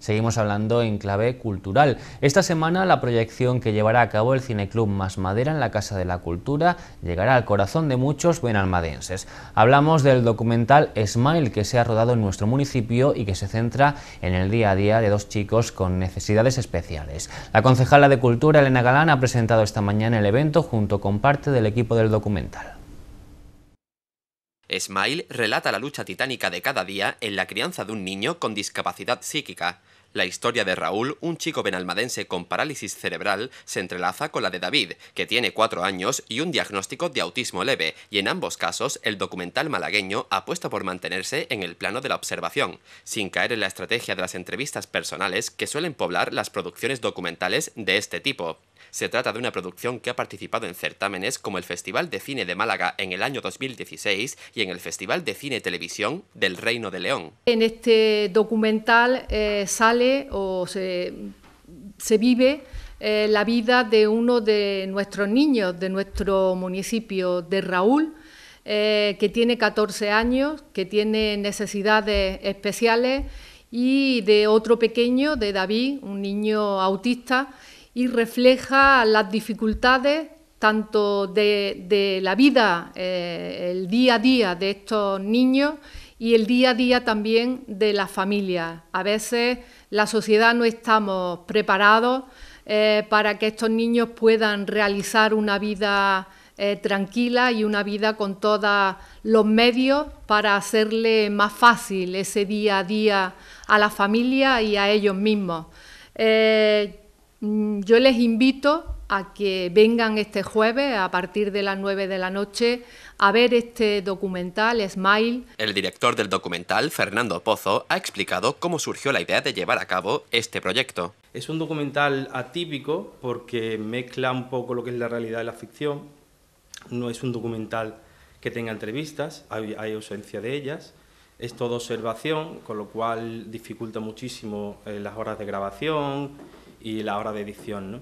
Seguimos hablando en clave cultural. Esta semana la proyección que llevará a cabo el Cineclub Más Madera en la Casa de la Cultura llegará al corazón de muchos buenalmadenses. Hablamos del documental Smile que se ha rodado en nuestro municipio y que se centra en el día a día de dos chicos con necesidades especiales. La concejala de Cultura, Elena Galán, ha presentado esta mañana el evento junto con parte del equipo del documental. Smile relata la lucha titánica de cada día en la crianza de un niño con discapacidad psíquica. La historia de Raúl, un chico benalmadense con parálisis cerebral, se entrelaza con la de David, que tiene cuatro años y un diagnóstico de autismo leve, y en ambos casos el documental malagueño apuesta por mantenerse en el plano de la observación, sin caer en la estrategia de las entrevistas personales que suelen poblar las producciones documentales de este tipo. Se trata de una producción que ha participado en certámenes como el Festival de Cine de Málaga en el año 2016 y en el Festival de Cine y Televisión del Reino de León. En este documental eh, sale o se, vive eh, la vida de uno de nuestros niños de nuestro municipio, de Raúl, eh, que tiene 14 años, que tiene necesidades especiales, y de otro pequeño, de David, un niño autista, y refleja las dificultades tanto de, la vida, eh, el día a día de estos niños y el día a día también de las familias. A veces la sociedad no estamos preparados eh, para que estos niños puedan realizar una vida eh, tranquila y una vida con todos los medios para hacerle más fácil ese día a día a la familia y a ellos mismos. Eh, mm, yo les invito a que vengan este jueves a partir de las 9 de la noche a ver este documental Smile. El director del documental, Fernando Pozo, ha explicado cómo surgió la idea de llevar a cabo este proyecto. Es un documental atípico porque mezcla un poco lo que es la realidad y la ficción. No es un documental que tenga entrevistas, hay, ausencia de ellas. Es todo observación, con lo cual dificulta muchísimo eh, las horas de grabación y la hora de edición. ¿no?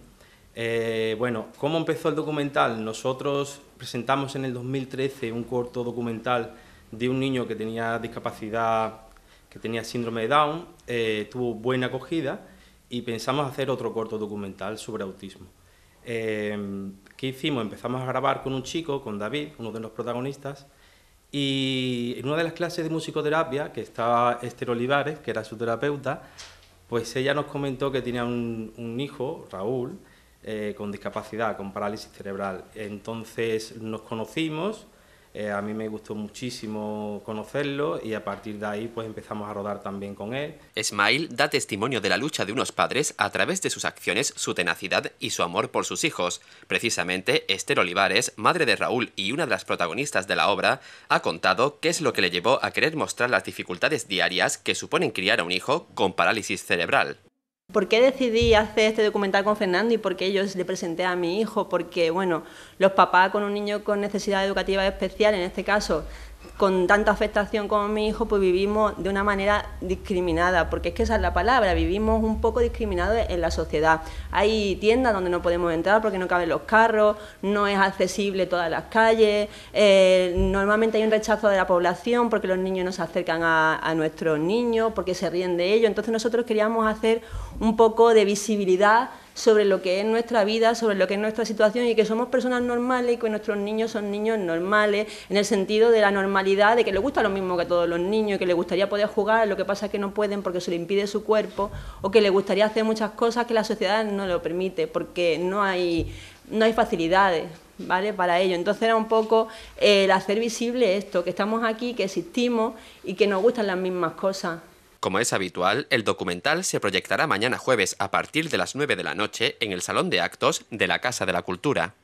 Eh, bueno, ¿cómo empezó el documental? Nosotros presentamos en el 2013 un corto documental de un niño que tenía discapacidad, que tenía síndrome de Down, eh, tuvo buena acogida y pensamos hacer otro corto documental sobre autismo. Em, ¿Qué hicimos? Empezamos a grabar con un chico, con David, uno de los protagonistas, y en una de las clases de musicoterapia, que estaba Esther Olivares, que era su terapeuta, pues ella nos comentó que tenía un hijo, Raúl, eh, con discapacidad, con parálisis cerebral. Entonces nos conocimos, eh, a mí me gustó muchísimo conocerlo y a partir de ahí pues empezamos a rodar también con él. Smile da testimonio de la lucha de unos padres a través de sus acciones, su tenacidad y su amor por sus hijos. Precisamente Esther Olivares, madre de Raúl y una de las protagonistas de la obra, ha contado qué es lo que le llevó a querer mostrar las dificultades diarias que suponen criar a un hijo con parálisis cerebral. ¿Por qué decidí hacer este documental con Fernando y por qué yo le presenté a mi hijo? Porque, bueno, los papás con un niño con necesidad educativa especial, en este caso, con tanta afectación como mi hijo, pues vivimos de una manera discriminada, porque es que esa es la palabra, vivimos un poco discriminados en la sociedad. Hay tiendas donde no podemos entrar porque no caben los carros, no es accesible todas las calles, eh, normalmente hay un rechazo de la población porque los niños no se acercan a, a nuestros niños, porque se ríen de ellos, entonces nosotros queríamos hacer un poco de visibilidad sobre lo que es nuestra vida, sobre lo que es nuestra situación y que somos personas normales y que nuestros niños son niños normales, en el sentido de la normalidad, de que les gusta lo mismo que a todos los niños, que les gustaría poder jugar, lo que pasa es que no pueden porque se le impide su cuerpo, o que les gustaría hacer muchas cosas que la sociedad no lo permite, porque no hay, no hay facilidades. ¿Vale? Para ello. Entonces era un poco eh, el hacer visible esto, que estamos aquí, que existimos y que nos gustan las mismas cosas. Como es habitual, el documental se proyectará mañana jueves a partir de las 9 de la noche en el Salón de Actos de la Casa de la Cultura.